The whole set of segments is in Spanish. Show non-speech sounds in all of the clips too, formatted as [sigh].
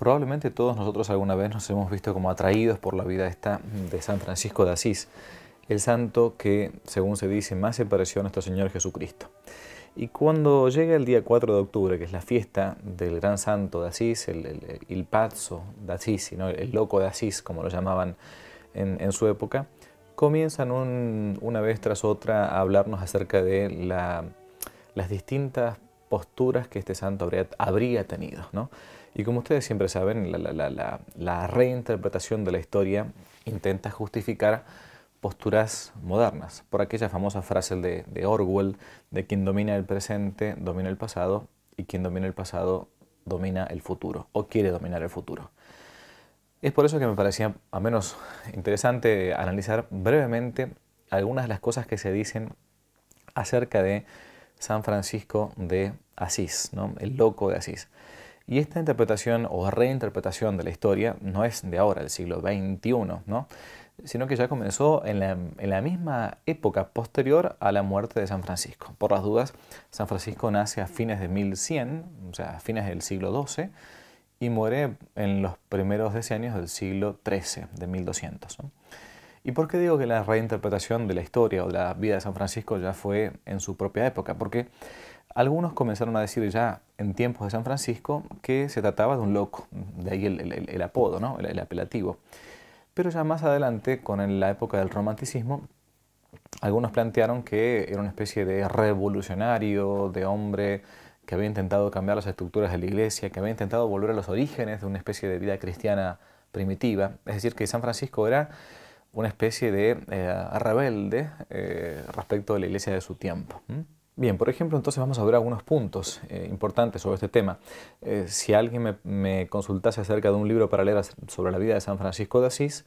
Probablemente todos nosotros alguna vez nos hemos visto como atraídos por la vida esta de San Francisco de Asís, el santo que, según se dice, más se pareció a nuestro Señor Jesucristo. Y cuando llega el día 4 de octubre, que es la fiesta del gran santo de Asís, el, el, pazzo de Asís, el loco de Asís, como lo llamaban en, su época, comienzan una vez tras otra a hablarnos acerca de las distintas posturas que este santo habría, tenido. Y como ustedes siempre saben, la, reinterpretación de la historia intenta justificar posturas modernas, por aquella famosa frase de, de Orwell, de quien domina el presente, domina el pasado, y quien domina el pasado, domina el futuro, o quiere dominar el futuro. Es por eso que me parecía, al menos, interesante analizar brevemente algunas de las cosas que se dicen acerca de San Francisco de Asís, ¿no? el loco de Asís. Y esta interpretación o reinterpretación de la historia no es de ahora, del siglo XXI, ¿no? sino que ya comenzó en la, misma época posterior a la muerte de San Francisco. Por las dudas, San Francisco nace a fines de 1100, o sea, a fines del siglo XII, y muere en los primeros decenios del siglo XIII, de 1200. ¿no? ¿Y por qué digo que la reinterpretación de la historia o de la vida de San Francisco ya fue en su propia época? Porque algunos comenzaron a decir ya en tiempos de San Francisco que se trataba de un loco, de ahí el, apodo, el, apelativo. Pero ya más adelante, con la época del romanticismo, algunos plantearon que era una especie de revolucionario, de hombre que había intentado cambiar las estructuras de la iglesia, que había intentado volver a los orígenes de una especie de vida cristiana primitiva. Es decir, que San Francisco era una especie de eh, rebelde eh, respecto de la iglesia de su tiempo. Bien, por ejemplo, entonces vamos a ver algunos puntos eh, importantes sobre este tema. si alguien me, consultase acerca de un libro para leer sobre la vida de San Francisco de Asís,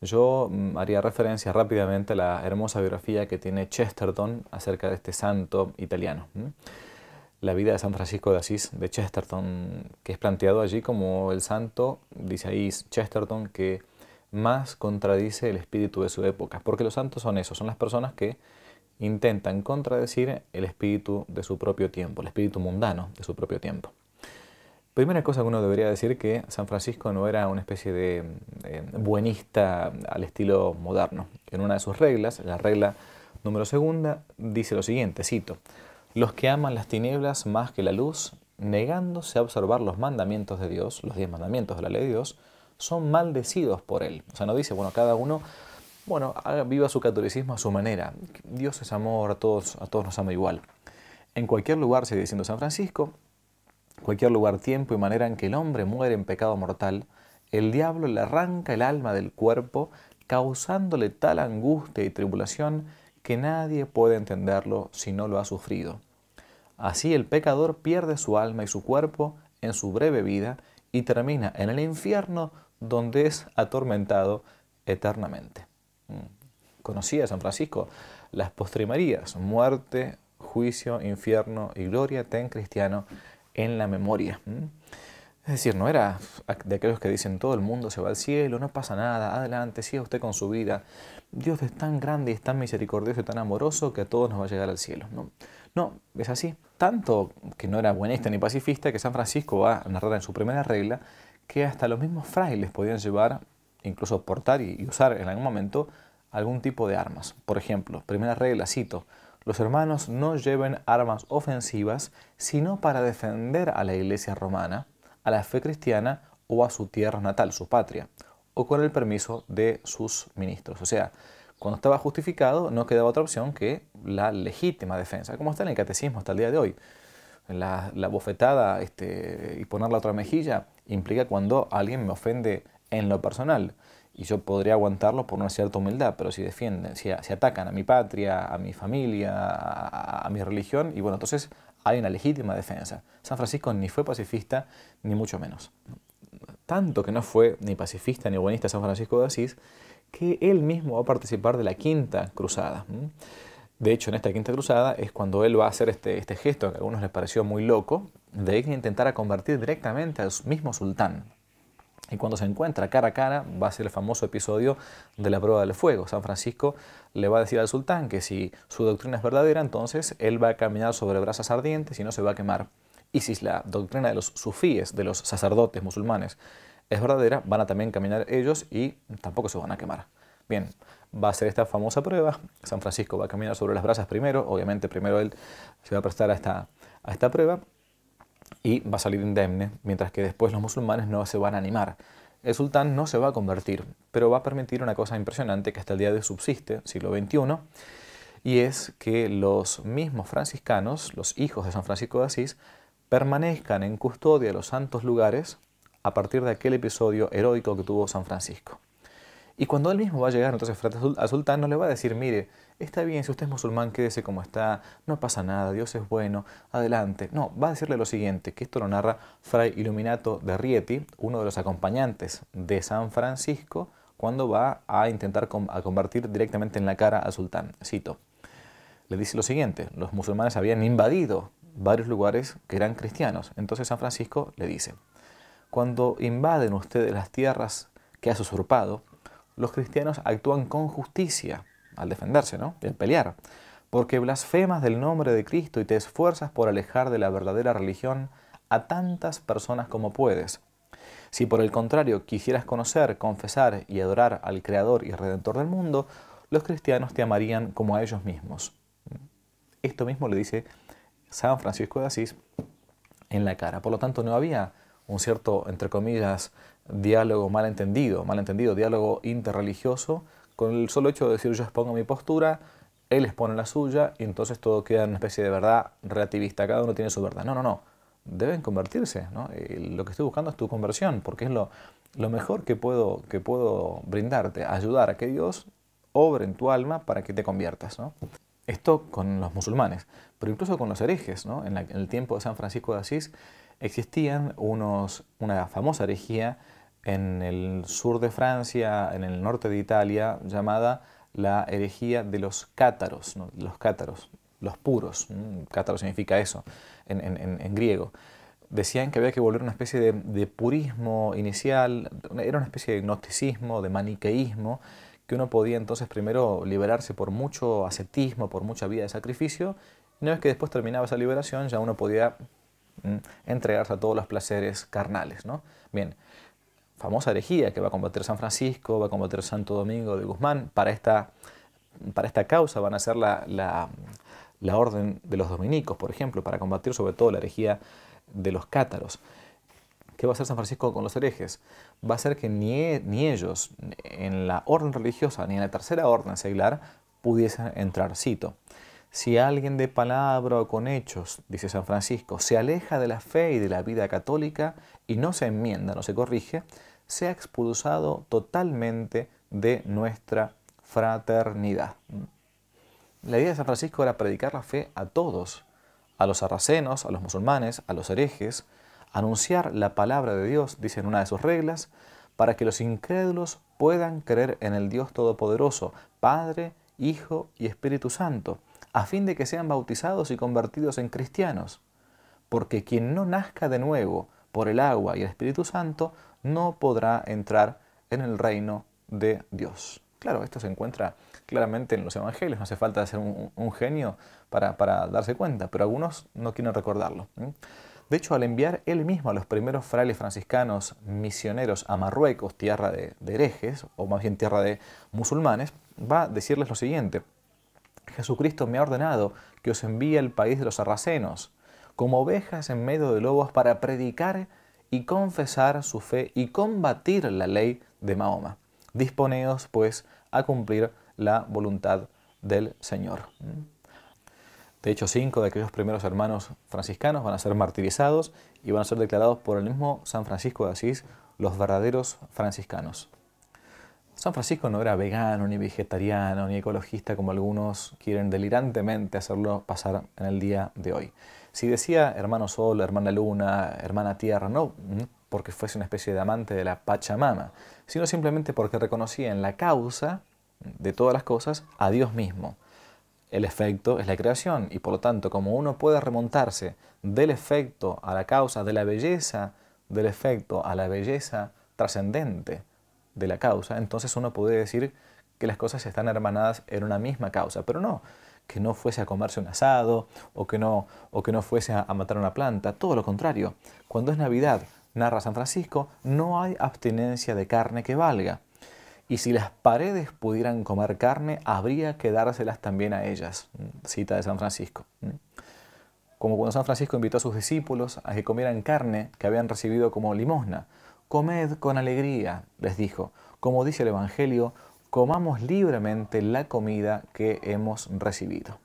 yo mm, haría referencia rápidamente a la hermosa biografía que tiene Chesterton acerca de este santo italiano. la vida de San Francisco de Asís de Chesterton, que es planteado allí como el santo, dice ahí Chesterton, que más contradice el espíritu de su época. Porque los santos son esos, son las personas que intentan contradecir el espíritu de su propio tiempo, el espíritu mundano de su propio tiempo. Primera cosa que uno debería decir que San Francisco no era una especie de eh, buenista al estilo moderno. En una de sus reglas, la regla número segunda, dice lo siguiente, cito, los que aman las tinieblas más que la luz, negándose a observar los mandamientos de Dios, los diez mandamientos de la ley de Dios, son maldecidos por él. O sea, no dice, bueno, cada uno, bueno, viva su catolicismo a su manera. Dios es amor, a todos, a todos nos ama igual. En cualquier lugar, sigue diciendo San Francisco, cualquier lugar, tiempo y manera en que el hombre muere en pecado mortal, el diablo le arranca el alma del cuerpo, causándole tal angustia y tribulación que nadie puede entenderlo si no lo ha sufrido. Así el pecador pierde su alma y su cuerpo en su breve vida y termina en el infierno donde es atormentado eternamente. Mm. Conocía San Francisco las postrimerías, muerte, juicio, infierno y gloria, ten cristiano en la memoria. Mm. Es decir, no era de aquellos que dicen todo el mundo se va al cielo, no pasa nada, adelante, siga usted con su vida. Dios es tan grande y es tan misericordioso y tan amoroso que a todos nos va a llegar al cielo. No, no es así. Tanto que no era buenista ni pacifista que San Francisco va a narrar en su primera regla que hasta los mismos frailes podían llevar, incluso portar y usar en algún momento, algún tipo de armas. Por ejemplo, primera regla, cito, los hermanos no lleven armas ofensivas sino para defender a la iglesia romana, a la fe cristiana o a su tierra natal, su patria, o con el permiso de sus ministros. O sea, cuando estaba justificado no quedaba otra opción que la legítima defensa, como está en el catecismo hasta el día de hoy la, bofetada este, y poner la otra mejilla implica cuando alguien me ofende en lo personal. Y yo podría aguantarlo por una cierta humildad, pero si defienden, si, atacan a mi patria, a mi familia, a, mi religión, y bueno, entonces hay una legítima defensa. San Francisco ni fue pacifista, ni mucho menos. Tanto que no fue ni pacifista ni buenista San Francisco de Asís, que él mismo va a participar de la Quinta Cruzada. De hecho, en esta quinta cruzada es cuando él va a hacer este, este gesto que a algunos les pareció muy loco, de intentar convertir directamente al mismo sultán. Y cuando se encuentra cara a cara, va a ser el famoso episodio de la prueba del fuego. San Francisco le va a decir al sultán que si su doctrina es verdadera, entonces él va a caminar sobre brasas ardientes y no se va a quemar. Y si la doctrina de los sufíes, de los sacerdotes musulmanes, es verdadera, van a también caminar ellos y tampoco se van a quemar. Bien, va a hacer esta famosa prueba. San Francisco va a caminar sobre las brasas primero. Obviamente, primero él se va a prestar a esta, a esta prueba y va a salir indemne, mientras que después los musulmanes no se van a animar. El sultán no se va a convertir, pero va a permitir una cosa impresionante que hasta el día de hoy subsiste, siglo XXI, y es que los mismos franciscanos, los hijos de San Francisco de Asís, permanezcan en custodia de los santos lugares a partir de aquel episodio heroico que tuvo San Francisco. Y cuando él mismo va a llegar entonces al sultán, no le va a decir, mire, está bien, si usted es musulmán, quédese como está, no pasa nada, Dios es bueno, adelante. No, va a decirle lo siguiente, que esto lo narra Fray Illuminato de Rieti, uno de los acompañantes de San Francisco, cuando va a intentar convertir directamente en la cara al sultán. Cito, le dice lo siguiente, los musulmanes habían invadido varios lugares que eran cristianos. Entonces San Francisco le dice, cuando invaden ustedes las tierras que has usurpado, los cristianos actúan con justicia al defenderse, ¿no? Y pelear. Porque blasfemas del nombre de Cristo y te esfuerzas por alejar de la verdadera religión a tantas personas como puedes. Si por el contrario quisieras conocer, confesar y adorar al Creador y Redentor del mundo, los cristianos te amarían como a ellos mismos. Esto mismo le dice San Francisco de Asís en la cara. Por lo tanto, no había un cierto, entre comillas, diálogo malentendido, malentendido, diálogo interreligioso, con el solo hecho de decir yo expongo mi postura, él expone la suya, y entonces todo queda en una especie de verdad relativista, cada uno tiene su verdad. No, no, no, deben convertirse, ¿no? Y lo que estoy buscando es tu conversión, porque es lo, lo mejor que puedo, que puedo brindarte, ayudar a que Dios obre en tu alma para que te conviertas, ¿no? Esto con los musulmanes, pero incluso con los herejes. ¿no? En, el tiempo de San Francisco de Asís existían unos, una famosa herejía en el sur de Francia, en el norte de Italia, llamada la herejía de los cátaros, los cátaros, los puros, cátaro significa eso en, griego. Decían que había que volver a una especie de, de purismo inicial, era una especie de gnosticismo, de maniqueísmo, que uno podía entonces primero liberarse por mucho ascetismo, por mucha vida de sacrificio, y una vez que después terminaba esa liberación ya uno podía mm, entregarse a todos los placeres carnales. ¿no? Bien, famosa herejía que va a combatir San Francisco, va a combatir Santo Domingo de Guzmán, para esta, causa van a ser la, la orden de los dominicos, por ejemplo, para combatir sobre todo la herejía de los cátaros. ¿Qué va a hacer San Francisco con los herejes? Va a ser que ni, e, ni ellos, en la orden religiosa, ni en la tercera orden seglar, pudiesen entrar. Cito. Si alguien de palabra o con hechos, dice San Francisco, se aleja de la fe y de la vida católica y no se enmienda, no se corrige, se ha expulsado totalmente de nuestra fraternidad. La idea de San Francisco era predicar la fe a todos, a los sarracenos, a los musulmanes, a los herejes, anunciar la palabra de Dios, dice en una de sus reglas, para que los incrédulos puedan creer en el Dios Todopoderoso, Padre, Hijo y Espíritu Santo, a fin de que sean bautizados y convertidos en cristianos. Porque quien no nazca de nuevo por el agua y el Espíritu Santo no podrá entrar en el reino de Dios. Claro, esto se encuentra claramente en los evangelios, no hace falta ser un, genio para, darse cuenta, pero algunos no quieren recordarlo. De hecho, al enviar él mismo a los primeros frailes franciscanos misioneros a Marruecos, tierra de, herejes, o más bien tierra de musulmanes, va a decirles lo siguiente. Jesucristo me ha ordenado que os envíe al país de los sarracenos, como ovejas en medio de lobos, para predicar y confesar su fe y combatir la ley de Mahoma. Disponeos, pues, a cumplir la voluntad del Señor. De hecho, cinco de aquellos primeros hermanos franciscanos van a ser martirizados y van a ser declarados por el mismo San Francisco de Asís los verdaderos franciscanos. San Francisco no era vegano, ni vegetariano, ni ecologista como algunos quieren delirantemente hacerlo pasar en el día de hoy. Si decía hermano sol, hermana luna, hermana tierra, no mm, porque fuese una especie de amante de la Pachamama, sino simplemente porque reconocía en la causa de todas las cosas a Dios mismo el efecto es la creación y por lo tanto como uno puede remontarse del efecto a la causa de la belleza, del efecto a la belleza trascendente de la causa, entonces uno puede decir que las cosas están hermanadas en una misma causa, pero no que no fuese a comerse un asado o que no o que no fuese a matar una planta, todo lo contrario. Cuando es Navidad, narra San Francisco, no hay abstinencia de carne que valga y si las paredes pudieran comer carne, habría que dárselas también a ellas. Cita de San Francisco. Como cuando San Francisco invitó a sus discípulos a que comieran carne que habían recibido como limosna. Comed con alegría, les dijo. Como dice el Evangelio, comamos libremente la comida que hemos recibido.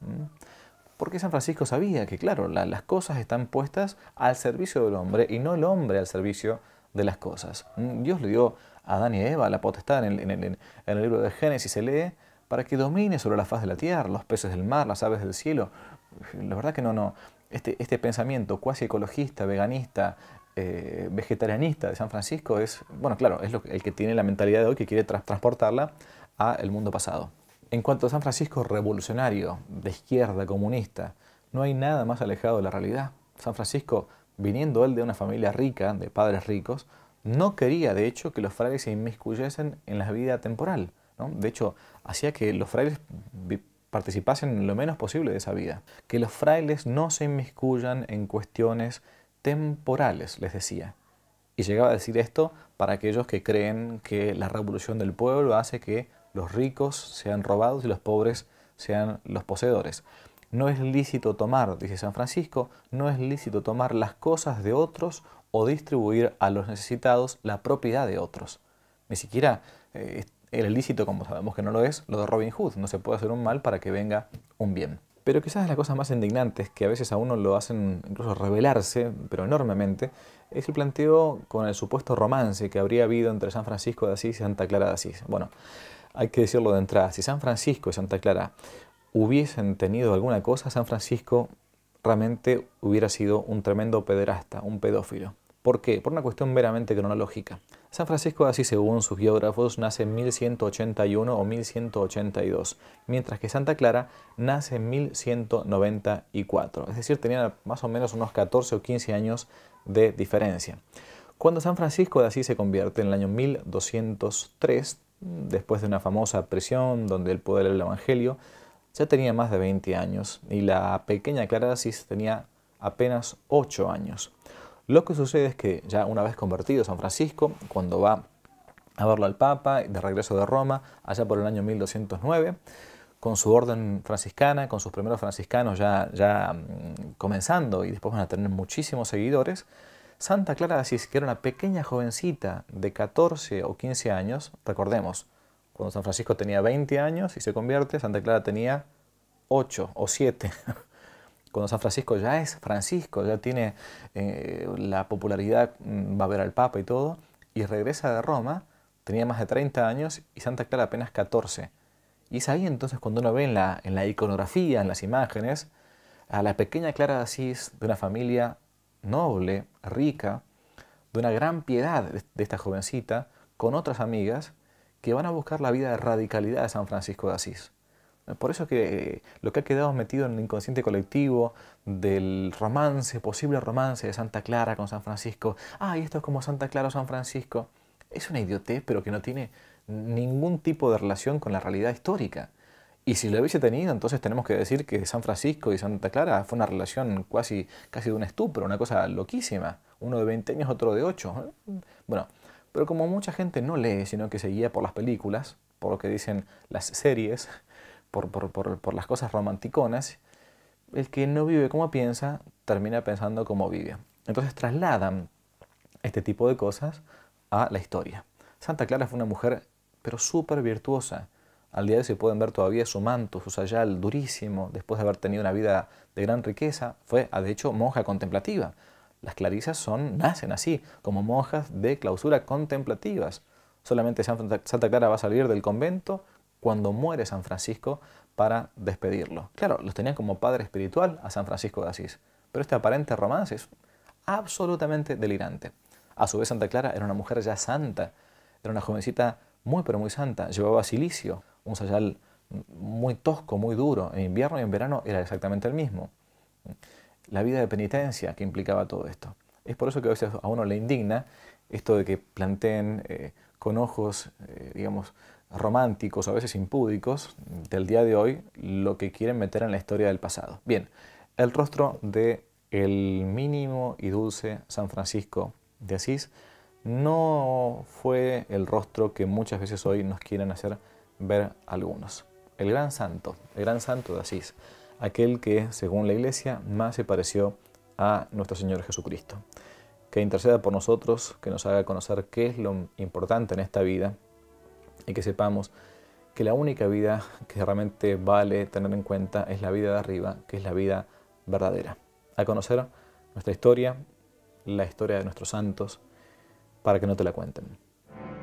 Porque San Francisco sabía que, claro, las cosas están puestas al servicio del hombre y no el hombre al servicio de las cosas. Dios le dio Adán y Eva, la potestad en el, libro de Génesis se lee, para que domine sobre la faz de la tierra, los peces del mar, las aves del cielo. La verdad que no, no. Este, este pensamiento cuasi ecologista, veganista, eh, vegetarianista de San Francisco es, bueno, claro, es el que tiene la mentalidad de hoy que quiere transportarla al mundo pasado. En cuanto a San Francisco revolucionario, de izquierda, comunista, no hay nada más alejado de la realidad. San Francisco, viniendo él de una familia rica, de padres ricos, no quería, de hecho, que los frailes se inmiscuyesen en la vida temporal. De hecho, hacía que los frailes participasen lo menos posible de esa vida. Que los frailes no se inmiscuyan en cuestiones temporales, les decía. Y llegaba a decir esto para aquellos que creen que la revolución del pueblo hace que los ricos sean robados y los pobres sean los poseedores. No es lícito tomar, dice San Francisco, no es lícito tomar las cosas de otros o distribuir a los necesitados la propiedad de otros. Ni siquiera eh, el ilícito, como sabemos que no lo es, lo de Robin Hood. No se puede hacer un mal para que venga un bien. Pero quizás la cosa cosas más indignante, que a veces a uno lo hacen incluso rebelarse, pero enormemente, es el planteo con el supuesto romance que habría habido entre San Francisco de Asís y Santa Clara de Asís. Bueno, hay que decirlo de entrada, si San Francisco y Santa Clara hubiesen tenido alguna cosa, San Francisco realmente hubiera sido un tremendo pederasta, un pedófilo. ¿Por qué? Por una cuestión meramente cronológica. San Francisco de Asís, según sus biógrafos, nace en 1181 o 1182, mientras que Santa Clara nace en 1194. Es decir, tenían más o menos unos 14 o 15 años de diferencia. Cuando San Francisco de Asís se convierte en el año 1203, después de una famosa presión donde él puede leer el Evangelio, ya tenía más de 20 años y la pequeña Clara Asís tenía apenas 8 años. Lo que sucede es que ya una vez convertido San Francisco, cuando va a verlo al Papa de regreso de Roma, allá por el año 1209, con su orden franciscana, con sus primeros franciscanos ya, ya mm, comenzando y después van a tener muchísimos seguidores, Santa Clara de Asís, que era una pequeña jovencita de 14 o 15 años, recordemos, cuando San Francisco tenía 20 años y se convierte, Santa Clara tenía 8 o 7. [laughs] Cuando San Francisco ya es Francisco, ya tiene eh, la popularidad, mm, va a ver al Papa y todo, y regresa de Roma, tenía más de 30 años y Santa Clara apenas 14. Y es ahí entonces cuando uno ve en la, en la iconografía, en las imágenes, a la pequeña Clara de Asís de una familia noble, rica, de una gran piedad de esta jovencita, con otras amigas, que van a buscar la vida de radicalidad de San Francisco de Asís. Por eso que eh, lo que ha quedado metido en el inconsciente colectivo del romance, posible romance de Santa Clara con San Francisco, ay, ah, esto es como Santa Clara o San Francisco, es una idiotez, pero que no tiene ningún tipo de relación con la realidad histórica. Y si lo hubiese tenido, entonces tenemos que decir que San Francisco y Santa Clara fue una relación casi, casi de un estupro, una cosa loquísima. Uno de 20 años, otro de 8. Bueno, pero como mucha gente no lee, sino que se guía por las películas, por lo que dicen las series, por, las cosas romanticonas, el que no vive como piensa termina pensando como vive. Entonces trasladan este tipo de cosas a la historia. Santa Clara fue una mujer, pero súper virtuosa. Al día de hoy se pueden ver todavía su manto, su sayal durísimo, después de haber tenido una vida de gran riqueza. Fue, de hecho, monja contemplativa. Las clarisas son, nacen así, como monjas de clausura contemplativas. Solamente Santa Clara va a salir del convento cuando muere San Francisco para despedirlo. Claro, los tenían como padre espiritual a San Francisco de Asís, pero este aparente romance es absolutamente delirante. A su vez, Santa Clara era una mujer ya santa, era una jovencita muy, pero muy santa. Llevaba silicio, un sayal muy tosco, muy duro. En invierno y en verano era exactamente el mismo la vida de penitencia que implicaba todo esto. Es por eso que a veces a uno le indigna esto de que planteen eh, con ojos, eh, digamos, románticos, a veces impúdicos, del día de hoy, lo que quieren meter en la historia del pasado. Bien, el rostro de el mínimo y dulce San Francisco de Asís no fue el rostro que muchas veces hoy nos quieren hacer ver algunos. El gran santo, el gran santo de Asís, aquel que, según la Iglesia, más se pareció a nuestro Señor Jesucristo. Que interceda por nosotros, que nos haga conocer qué es lo importante en esta vida y que sepamos que la única vida que realmente vale tener en cuenta es la vida de arriba, que es la vida verdadera. A conocer nuestra historia, la historia de nuestros santos, para que no te la cuenten.